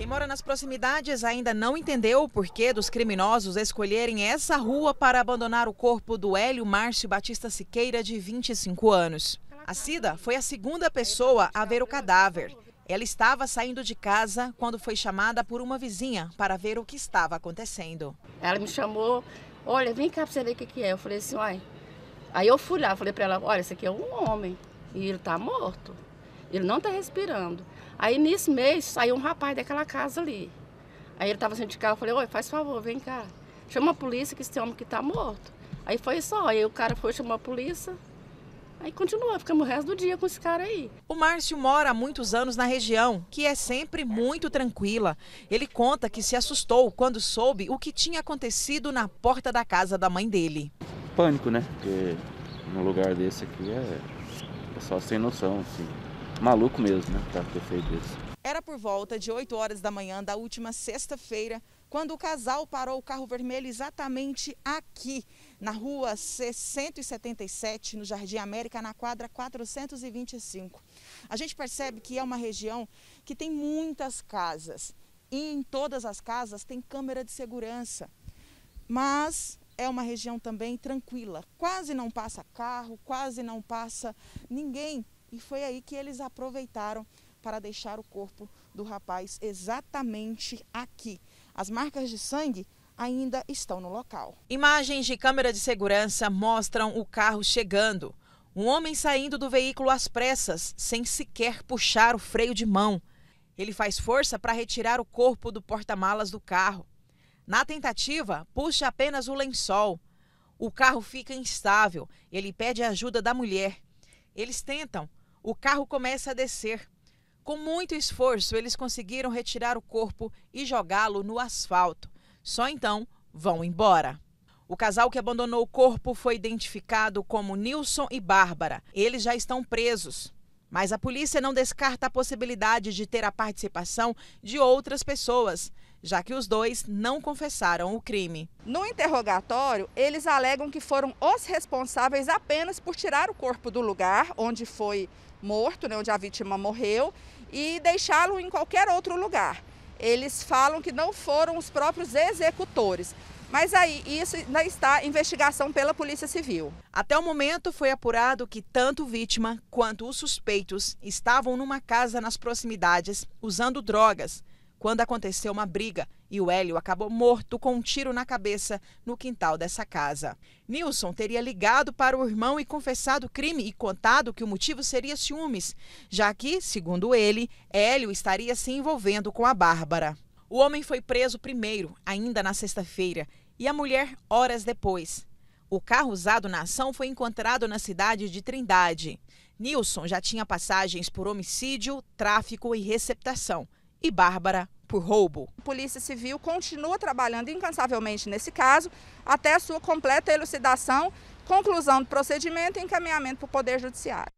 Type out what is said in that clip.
Quem mora nas proximidades ainda não entendeu o porquê dos criminosos escolherem essa rua para abandonar o corpo do Hélio Márcio Batista Siqueira, de 25 anos. A Cida foi a segunda pessoa a ver o cadáver. Ela estava saindo de casa quando foi chamada por uma vizinha para ver o que estava acontecendo. Ela me chamou, olha, vem cá para você ver o que, que é. Eu falei assim, uai. Aí eu fui lá, falei para ela, olha, esse aqui é um homem e ele está morto. Ele não está respirando. Aí nesse mês saiu um rapaz daquela casa ali. Aí ele estava sentindo carro, eu falei, oi, faz favor, vem cá. Chama a polícia que esse homem que está morto. Aí foi só, aí o cara foi chamar a polícia, Aí continua, ficamos o resto do dia com esse cara aí. O Márcio mora há muitos anos na região, que é sempre muito tranquila. Ele conta que se assustou quando soube o que tinha acontecido na porta da casa da mãe dele. Pânico, né? Porque num lugar desse aqui é, é só sem noção, assim maluco mesmo, né, para ter feito isso. Era por volta de 8 horas da manhã da última sexta-feira, quando o casal parou o carro vermelho exatamente aqui, na rua C177, no Jardim América, na quadra 425. A gente percebe que é uma região que tem muitas casas e em todas as casas tem câmera de segurança. Mas é uma região também tranquila, quase não passa carro, quase não passa ninguém e foi aí que eles aproveitaram para deixar o corpo do rapaz exatamente aqui. As marcas de sangue ainda estão no local. Imagens de câmera de segurança mostram o carro chegando. Um homem saindo do veículo às pressas, sem sequer puxar o freio de mão. Ele faz força para retirar o corpo do porta-malas do carro. Na tentativa, puxa apenas o lençol. O carro fica instável. Ele pede a ajuda da mulher. Eles tentam, o carro começa a descer. Com muito esforço, eles conseguiram retirar o corpo e jogá-lo no asfalto. Só então vão embora. O casal que abandonou o corpo foi identificado como Nilson e Bárbara. Eles já estão presos. Mas a polícia não descarta a possibilidade de ter a participação de outras pessoas, já que os dois não confessaram o crime. No interrogatório, eles alegam que foram os responsáveis apenas por tirar o corpo do lugar onde foi morto, né, onde a vítima morreu, e deixá-lo em qualquer outro lugar. Eles falam que não foram os próprios executores. Mas aí isso ainda está investigação pela Polícia Civil. Até o momento foi apurado que tanto vítima quanto os suspeitos estavam numa casa nas proximidades usando drogas quando aconteceu uma briga e o Hélio acabou morto com um tiro na cabeça no quintal dessa casa. Nilson teria ligado para o irmão e confessado o crime e contado que o motivo seria ciúmes, já que, segundo ele, Hélio estaria se envolvendo com a Bárbara. O homem foi preso primeiro, ainda na sexta-feira, e a mulher horas depois. O carro usado na ação foi encontrado na cidade de Trindade. Nilson já tinha passagens por homicídio, tráfico e receptação, e Bárbara por roubo. A Polícia Civil continua trabalhando incansavelmente nesse caso até a sua completa elucidação, conclusão do procedimento e encaminhamento para o Poder Judiciário.